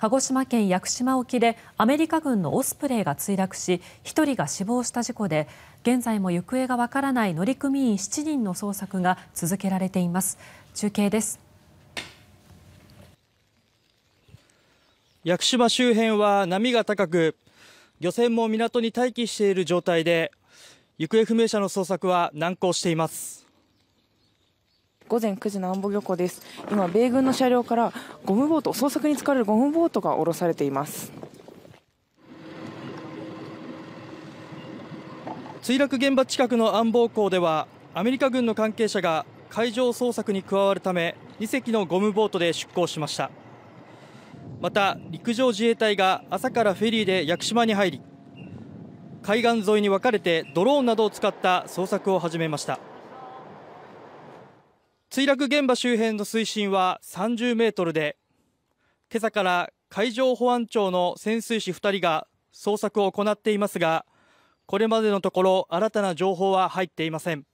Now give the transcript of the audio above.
鹿児島県屋久島沖でアメリカ軍のオスプレイが墜落し1人が死亡した事故で現在も行方がわからない乗組員7人の捜索が続けられています。中継です屋久島周辺は波が高く漁船も港に待機している状態で行方不明者の捜索は難航しています午前9時の安保漁港です今米軍の車両からゴムボート捜索に使われるゴムボートがろされています墜落現場近くの安保港ではアメリカ軍の関係者が海上捜索に加わるため2隻のゴムボートで出港しましたまた陸上自衛隊が朝からフェリーで屋久島に入り海岸沿いに分かれてドローンなどを使った捜索を始めました墜落現場周辺の水深は30メートルで、今朝から海上保安庁の潜水士2人が捜索を行っていますが、これまでのところ新たな情報は入っていません。